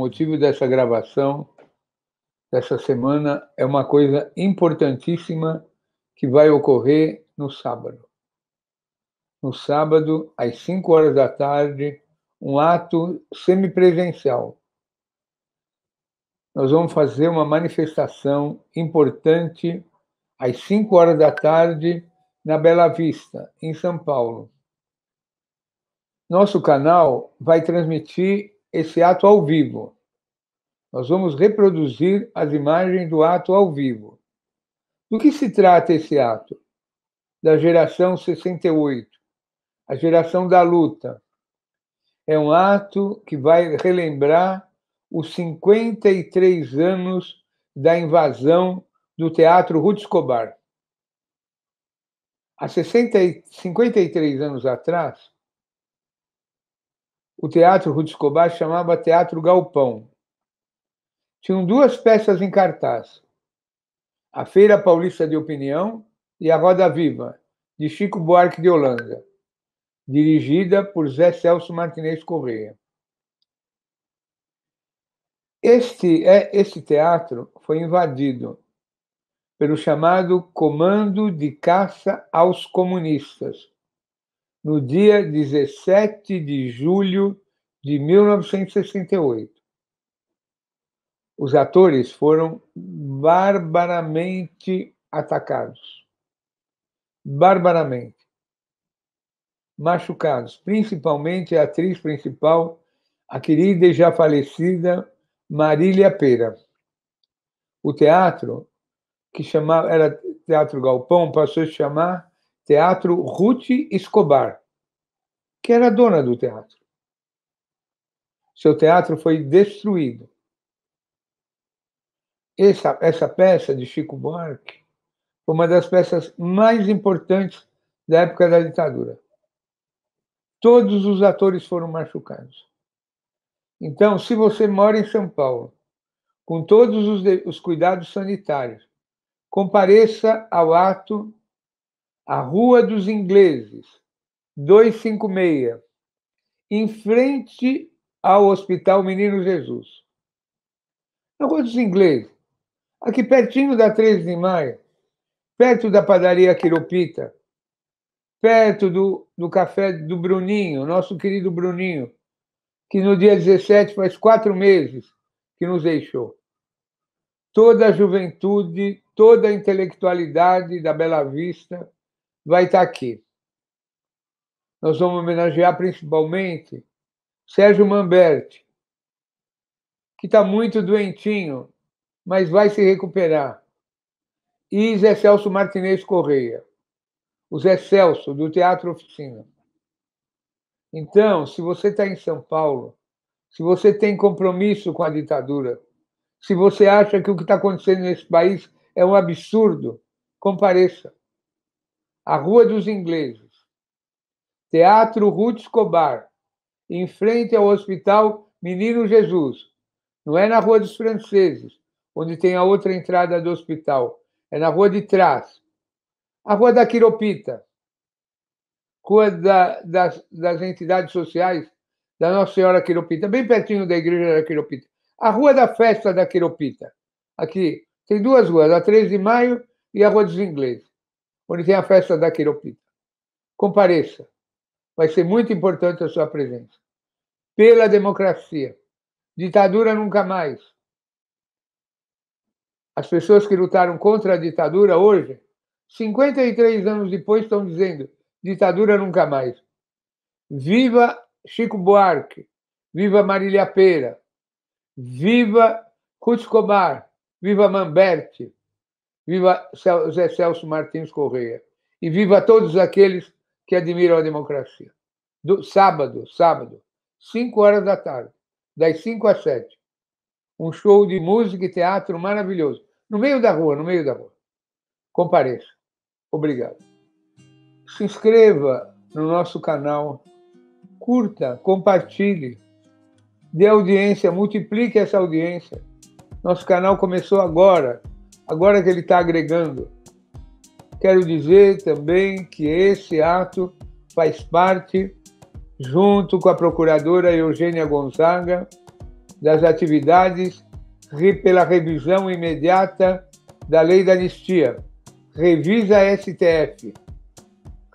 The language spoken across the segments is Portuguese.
motivo dessa gravação dessa semana é uma coisa importantíssima que vai ocorrer no sábado. No sábado, às 5 horas da tarde, um ato semipresencial. Nós vamos fazer uma manifestação importante às 5 horas da tarde na Bela Vista, em São Paulo. Nosso canal vai transmitir esse ato ao vivo. Nós vamos reproduzir as imagens do ato ao vivo. Do que se trata esse ato? Da geração 68, a geração da luta. É um ato que vai relembrar os 53 anos da invasão do Teatro Ruth Escobar. Há 60, 53 anos atrás, o teatro Rudscobar chamava Teatro Galpão. Tinham duas peças em cartaz: A Feira Paulista de Opinião e A Roda Viva, de Chico Buarque de Holanda, dirigida por Zé Celso Martinez Correia. Este, é, este teatro foi invadido pelo chamado Comando de Caça aos Comunistas, no dia 17 de julho de 1968. Os atores foram barbaramente atacados. Barbaramente. Machucados, principalmente a atriz principal, a querida e já falecida Marília Pera. O teatro, que chamava, era Teatro Galpão, passou a chamar Teatro Ruth Escobar, que era dona do teatro. Seu teatro foi destruído. Essa, essa peça de Chico Buarque foi uma das peças mais importantes da época da ditadura. Todos os atores foram machucados. Então, se você mora em São Paulo, com todos os, os cuidados sanitários, compareça ao ato a Rua dos Ingleses, 256, em frente ao Hospital Menino Jesus. Na Rua dos Ingleses, aqui pertinho da 13 de maio, perto da padaria Quiropita, perto do, do café do Bruninho, nosso querido Bruninho, que no dia 17 faz quatro meses que nos deixou. Toda a juventude, toda a intelectualidade da Bela Vista vai estar aqui. Nós vamos homenagear principalmente Sérgio Mamberti, que está muito doentinho, mas vai se recuperar. E Zé Celso Martinez Correia, o Zé Celso, do Teatro Oficina. Então, se você está em São Paulo, se você tem compromisso com a ditadura, se você acha que o que está acontecendo nesse país é um absurdo, compareça a Rua dos Ingleses, Teatro Ruth Escobar, em frente ao Hospital Menino Jesus. Não é na Rua dos Franceses, onde tem a outra entrada do hospital. É na Rua de trás. A Rua da Quiropita, Rua da, das, das Entidades Sociais da Nossa Senhora Quiropita, bem pertinho da Igreja da Quiropita. A Rua da Festa da Quiropita, aqui. Tem duas ruas, a 13 de Maio e a Rua dos Ingleses onde tem a festa da Quiropita. Compareça. Vai ser muito importante a sua presença. Pela democracia. Ditadura nunca mais. As pessoas que lutaram contra a ditadura hoje, 53 anos depois, estão dizendo: ditadura nunca mais. Viva Chico Buarque, viva Marília Pera, viva Ruth Escobar, viva Mamberti, Viva Zé Celso Martins Correia. E viva todos aqueles que admiram a democracia. Do, sábado, sábado, 5 horas da tarde, das 5 às 7. Um show de música e teatro maravilhoso. No meio da rua, no meio da rua. Compareça. Obrigado. Se inscreva no nosso canal. Curta, compartilhe. Dê audiência, multiplique essa audiência. Nosso canal começou agora agora que ele está agregando. Quero dizer também que esse ato faz parte, junto com a procuradora Eugênia Gonzaga, das atividades pela revisão imediata da lei da anistia. Revisa a STF.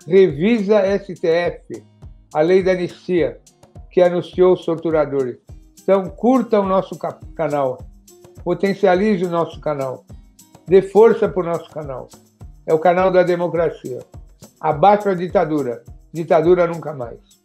Revisa a STF, a lei da anistia, que anunciou os torturadores. Então, curta o nosso canal, potencialize o nosso canal. Dê força para o nosso canal. É o canal da democracia. Abate a ditadura. Ditadura nunca mais.